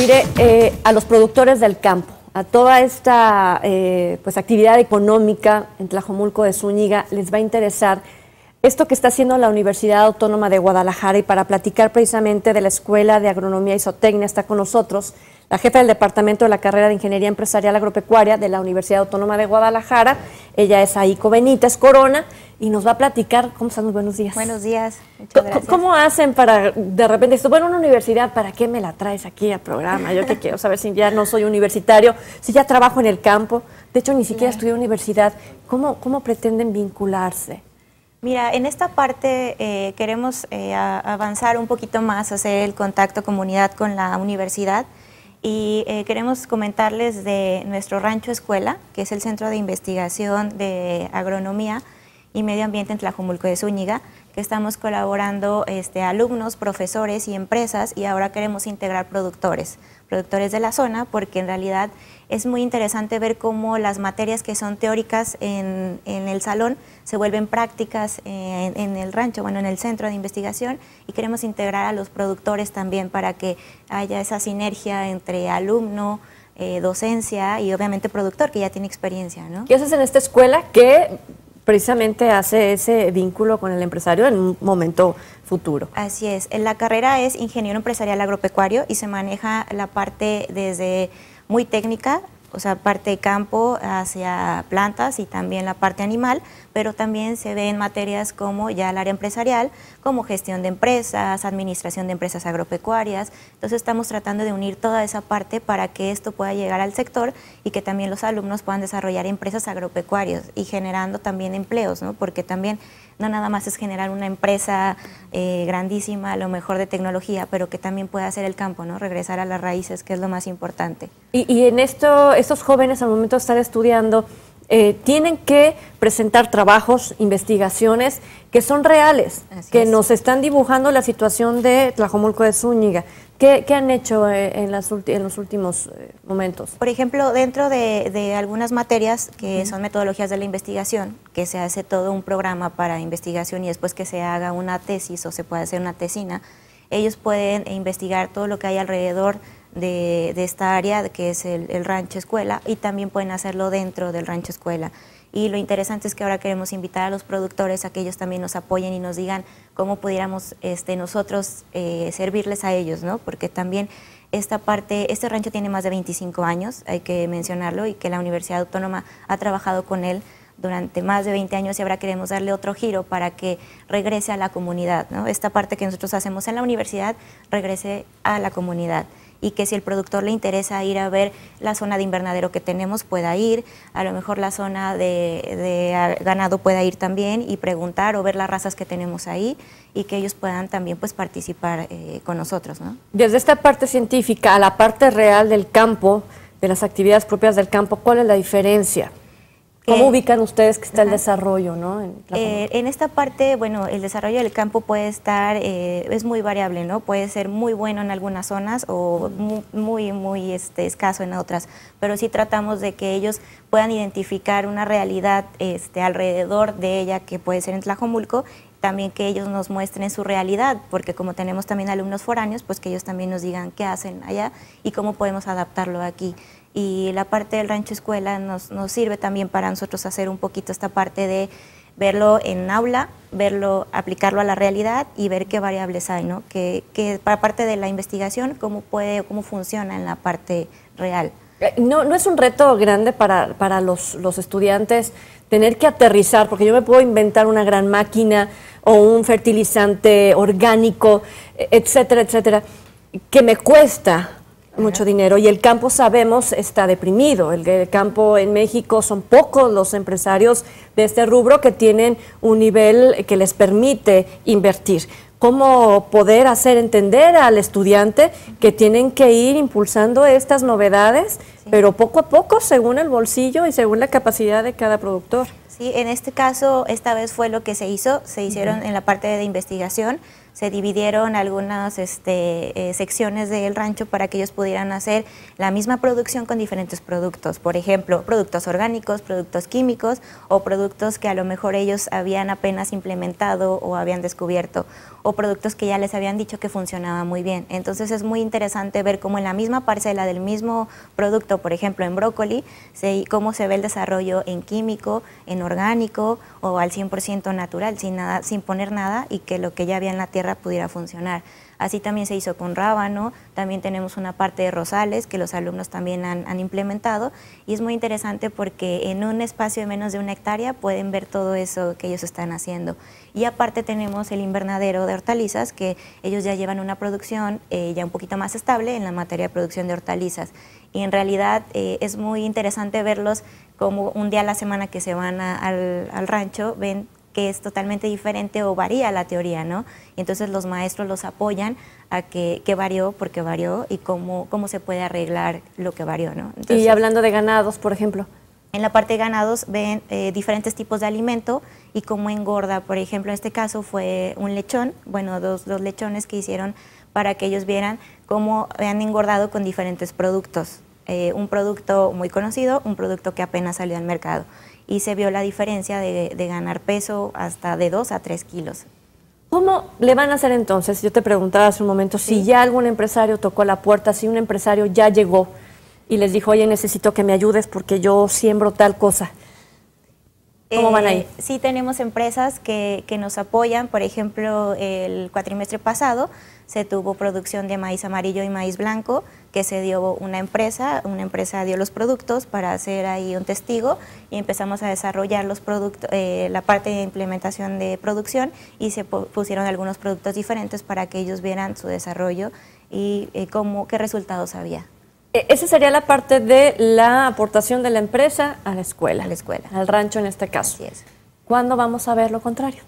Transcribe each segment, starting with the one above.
Mire, eh, a los productores del campo, a toda esta eh, pues, actividad económica en Tlajomulco de Zúñiga, les va a interesar esto que está haciendo la Universidad Autónoma de Guadalajara y para platicar precisamente de la Escuela de Agronomía y Zootecnia está con nosotros la jefa del Departamento de la Carrera de Ingeniería Empresarial Agropecuaria de la Universidad Autónoma de Guadalajara. Ella es Aiko Benítez Corona y nos va a platicar. ¿Cómo están? Buenos días. Buenos días. Muchas gracias. ¿Cómo hacen para de repente esto? Bueno, una universidad, ¿para qué me la traes aquí al programa? Yo que quiero saber si ya no soy universitario, si ya trabajo en el campo. De hecho, ni siquiera estudié universidad. ¿Cómo, cómo pretenden vincularse? Mira, en esta parte eh, queremos eh, avanzar un poquito más, hacer el contacto comunidad con la universidad y eh, queremos comentarles de nuestro rancho escuela, que es el centro de investigación de agronomía y Medio Ambiente en Tlajumulco de Zúñiga, que estamos colaborando este, alumnos, profesores y empresas y ahora queremos integrar productores, productores de la zona, porque en realidad es muy interesante ver cómo las materias que son teóricas en, el salón se vuelven prácticas en, el rancho, bueno, en el centro de investigación y queremos integrar a los productores también para que haya esa sinergia entre alumno, eh, docencia y obviamente productor que ya tiene experiencia, ¿Qué haces en esta escuela que precisamente hace ese vínculo con el empresario en un momento futuro. Así es. La carrera es ingeniero empresarial agropecuario y se maneja la parte desde muy técnica o sea, parte de campo hacia plantas y también la parte animal, pero también se ve en materias como ya el área empresarial, como gestión de empresas, administración de empresas agropecuarias. Entonces estamos tratando de unir toda esa parte para que esto pueda llegar al sector y que también los alumnos puedan desarrollar empresas agropecuarias y generando también empleos, ¿no? porque también no nada más es generar una empresa eh, grandísima, a lo mejor de tecnología, pero que también pueda hacer el campo, ¿no? regresar a las raíces, que es lo más importante. y en esto estos jóvenes al momento de estar estudiando eh, tienen que presentar trabajos, investigaciones que son reales, que nos están dibujando la situación de Tlajomulco de Zúñiga. ¿Qué, han hecho eh, en, los últimos eh, momentos? Por ejemplo, dentro de, algunas materias que son metodologías de la investigación, que se hace todo un programa para investigación y después que se haga una tesis o se puede hacer una tesina, ellos pueden investigar todo lo que hay alrededor de, esta área que es el, rancho escuela y también pueden hacerlo dentro del rancho escuela. Y lo interesante es que ahora queremos invitar a los productores a que ellos también nos apoyen y nos digan cómo pudiéramos este, nosotros eh, servirles a ellos, ¿no? Porque también esta parte, este rancho tiene más de 25 años, hay que mencionarlo, y que la Universidad Autónoma ha trabajado con él durante más de 20 años y ahora queremos darle otro giro para que regrese a la comunidad, ¿no? Esta parte que nosotros hacemos en la universidad regrese a la comunidad y que si el productor le interesa ir a ver la zona de invernadero que tenemos, pueda ir, a lo mejor la zona de, ganado pueda ir también y preguntar o ver las razas que tenemos ahí y que ellos puedan también pues participar eh, con nosotros. ¿no? Desde esta parte científica a la parte real del campo, de las actividades propias del campo, ¿cuál es la diferencia? ¿Cómo eh, ubican ustedes que está el desarrollo? ¿no? Eh, en, esta parte, bueno, el desarrollo del campo puede estar, eh, es muy variable, ¿no? Puede ser muy bueno en algunas zonas o muy, muy, este, escaso en otras, pero sí tratamos de que ellos puedan identificar una realidad este, alrededor de ella que puede ser en Tlajomulco también que ellos nos muestren su realidad, porque como tenemos también alumnos foráneos, pues que ellos también nos digan qué hacen allá y cómo podemos adaptarlo aquí y la parte del rancho escuela nos, nos sirve también para nosotros hacer un poquito esta parte de verlo en aula, verlo, aplicarlo a la realidad y ver qué variables hay, ¿no? Que, para parte de la investigación, cómo puede, cómo funciona en la parte real. Eh, no, es un reto grande para, los, estudiantes tener que aterrizar, porque yo me puedo inventar una gran máquina o un fertilizante orgánico, e, etcétera, etcétera, que me cuesta mucho dinero. Y el campo, sabemos, está deprimido. El, campo en México son pocos los empresarios de este rubro que tienen un nivel que les permite invertir. ¿Cómo poder hacer entender al estudiante que tienen que ir impulsando estas novedades, pero poco a poco, según el bolsillo y según la capacidad de cada productor? ¿sí? En este caso, esta vez fue lo que se hizo, se hicieron en la parte de investigación, se dividieron algunas este, eh, secciones del rancho para que ellos pudieran hacer la misma producción con diferentes productos, por ejemplo, productos orgánicos, productos químicos o productos que a lo mejor ellos habían apenas implementado o habían descubierto o productos que ya les habían dicho que funcionaba muy bien. Entonces es muy interesante ver cómo en la misma parcela del mismo producto, por ejemplo en brócoli, cómo se ve el desarrollo en químico, en orgánico o al 100% natural, sin, nada, sin poner nada y que lo que ya había en la tierra pudiera funcionar. Así también se hizo con Rábano, también tenemos una parte de Rosales que los alumnos también han, implementado y es muy interesante porque en un espacio de menos de una hectárea pueden ver todo eso que ellos están haciendo. Y aparte tenemos el invernadero de hortalizas que ellos ya llevan una producción eh, ya un poquito más estable en la materia de producción de hortalizas y en realidad eh, es muy interesante verlos como un día a la semana que se van al rancho, ven que es totalmente diferente o varía la teoría, ¿no? Y entonces los maestros los apoyan a que, que varió, qué varió y cómo, se puede arreglar lo que varió, ¿no? y hablando de ganados, por ejemplo. En la parte de ganados ven eh, diferentes tipos de alimento y cómo engorda. Por ejemplo, en este caso fue un lechón, bueno, dos, dos lechones que hicieron para que ellos vieran cómo han engordado con diferentes productos. Eh, un producto muy conocido, un producto que apenas salió al mercado y se vio la diferencia de, ganar peso hasta de 2 a 3 kilos. ¿Cómo le van a hacer entonces? Yo te preguntaba hace un momento si ya algún empresario tocó la puerta, si un empresario ya llegó y les dijo, oye, necesito que me ayudes porque yo siembro tal cosa. ¿Cómo van a eh, sí tenemos empresas que, que, nos apoyan, por ejemplo, el cuatrimestre pasado se tuvo producción de maíz amarillo y maíz blanco, que se dio una empresa, una empresa dio los productos para hacer ahí un testigo y empezamos a desarrollar los productos, eh, la parte de implementación de producción y se pusieron algunos productos diferentes para que ellos vieran su desarrollo y eh, cómo, qué resultados había. E-, esa sería la parte de la aportación de la empresa a la escuela. A la escuela. Al rancho en este caso. ¿Cuándo vamos a ver lo contrario?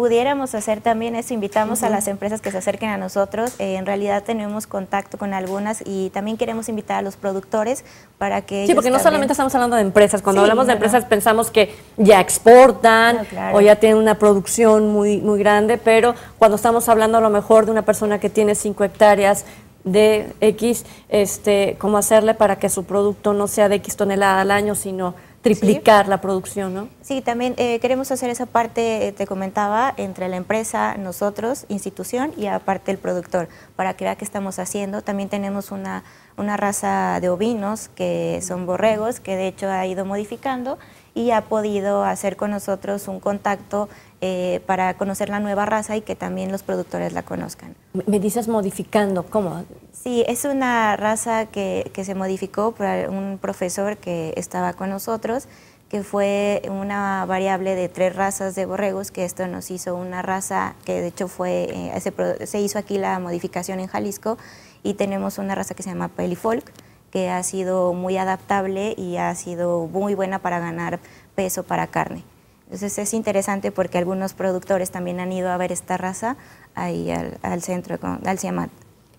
pudiéramos hacer también eso, invitamos a las empresas que se acerquen a nosotros. Eh, en realidad tenemos contacto con algunas y también queremos invitar a los productores para que... Sí, porque no solamente estamos hablando de empresas, cuando hablamos de empresas pensamos que ya exportan o ya tienen una producción muy, muy grande, pero cuando estamos hablando a lo mejor de una persona que tiene 5 hectáreas, de X, este, cómo hacerle para que su producto no sea de X tonelada al año, sino triplicar la producción, ¿no? Sí, también eh, queremos hacer esa parte, eh, te comentaba, entre la empresa, nosotros, institución y aparte el productor, para que vea qué estamos haciendo. También tenemos una, una raza de ovinos que son borregos, que de hecho ha ido modificando y ha podido hacer con nosotros un contacto eh, para conocer la nueva raza y que también los productores la conozcan. Me dices modificando, ¿cómo? Sí, es una raza que, se modificó por un profesor que estaba con nosotros, que fue una variable de tres razas de borregos, que esto nos hizo una raza que de hecho fue, eh, se, se, hizo aquí la modificación en Jalisco y tenemos una raza que se llama Pelifolk, que ha sido muy adaptable y ha sido muy buena para ganar peso para carne. Entonces es interesante porque algunos productores también han ido a ver esta raza ahí al, centro, al CIAMAT.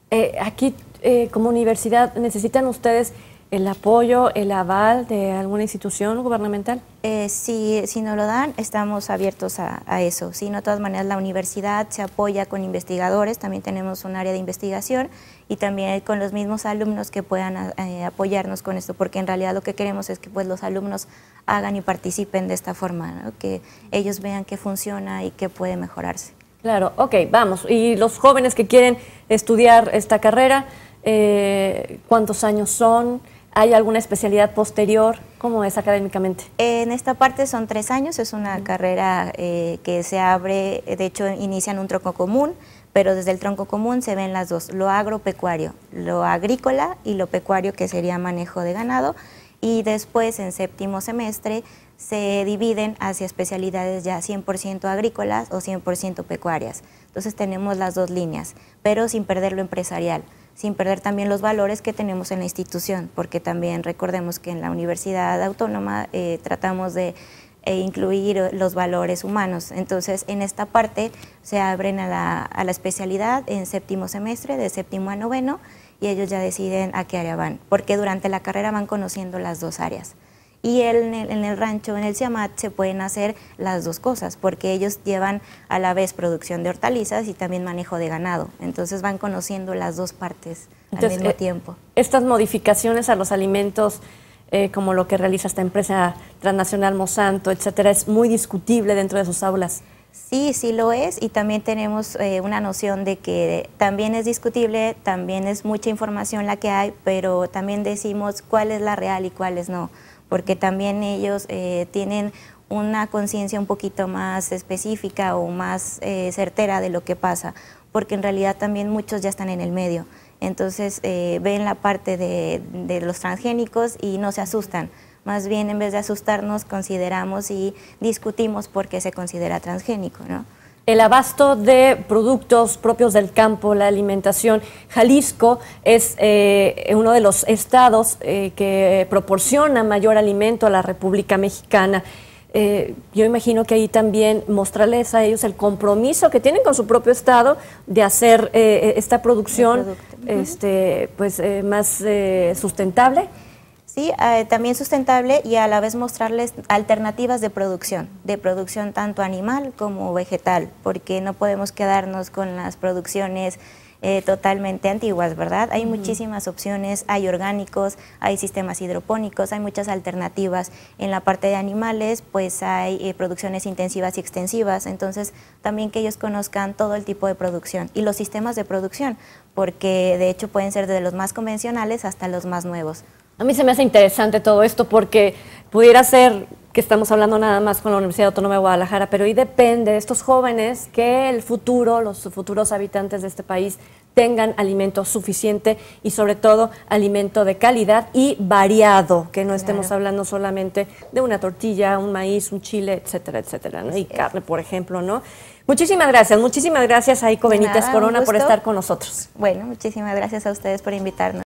Eh, aquí eh, como universidad necesitan ustedes el apoyo, el aval de alguna institución gubernamental? Eh, si, si nos lo dan, estamos abiertos a, eso. Si No, de todas maneras, la universidad se apoya con investigadores, también tenemos un área de investigación y también con los mismos alumnos que puedan eh, apoyarnos con esto, porque en realidad lo que queremos es que pues, los alumnos hagan y participen de esta forma, que ellos vean que funciona y que puede mejorarse. Claro, ok, vamos. Y los jóvenes que quieren estudiar esta carrera, eh, ¿cuántos años son? ¿Hay alguna especialidad posterior? ¿Cómo es académicamente? En esta parte son tres años, es una carrera eh, que se abre, de hecho inician un tronco común, pero desde el tronco común se ven las dos, lo agropecuario, lo agrícola y lo pecuario que sería manejo de ganado, y después en séptimo semestre se dividen hacia especialidades ya 100% agrícolas o 100% pecuarias. Entonces tenemos las dos líneas, pero sin perder lo empresarial sin perder también los valores que tenemos en la institución, porque también recordemos que en la Universidad Autónoma eh, tratamos de eh, incluir los valores humanos. Entonces, en esta parte se abren a la, especialidad en séptimo semestre, de séptimo a noveno, y ellos ya deciden a qué área van, porque durante la carrera van conociendo las dos áreas y en el, en el rancho, en el Ciamat, se pueden hacer las dos cosas, porque ellos llevan a la vez producción de hortalizas y también manejo de ganado. Entonces van conociendo las dos partes al mismo eh, tiempo. Estas modificaciones a los alimentos, eh, como lo que realiza esta empresa transnacional Monsanto, etcétera, es muy discutible dentro de sus aulas. Sí, sí lo es y también tenemos eh, una noción de que también es discutible, también es mucha información la que hay, pero también decimos cuál es la real y cuál es no porque también ellos eh, tienen una conciencia un poquito más específica o más eh, certera de lo que pasa, porque en realidad también muchos ya están en el medio. Entonces eh, ven la parte de, los transgénicos y no se asustan. Más bien, en vez de asustarnos, consideramos y discutimos por qué se considera transgénico el abasto de productos propios del campo, la alimentación. Jalisco es eh, uno de los estados eh, que proporciona mayor alimento a la República Mexicana. Eh, yo imagino que ahí también mostrarles a ellos el compromiso que tienen con su propio estado de hacer esta producción este, pues, más sustentable ¿sí? Eh, también sustentable y a la vez mostrarles alternativas de producción, de producción tanto animal como vegetal, porque no podemos quedarnos con las producciones eh, totalmente antiguas, ¿verdad? Hay muchísimas opciones, hay orgánicos, hay sistemas hidropónicos, hay muchas alternativas. En la parte de animales, pues hay eh, producciones intensivas y extensivas, entonces también que ellos conozcan todo el tipo de producción y los sistemas de producción, porque de hecho pueden ser desde los más convencionales hasta los más nuevos. A mí se me hace interesante todo esto porque pudiera ser que estamos hablando nada más con la Universidad Autónoma de Guadalajara, pero y depende de estos jóvenes que el futuro, los futuros habitantes de este país tengan alimento suficiente y sobre todo alimento de calidad y variado, que no estemos hablando solamente de una tortilla, un maíz, un chile, etcétera, etcétera, ¿no? y carne, por ejemplo, ¿no? Muchísimas gracias, muchísimas gracias a Ico Corona por estar con nosotros. Bueno, muchísimas gracias a ustedes por invitarnos.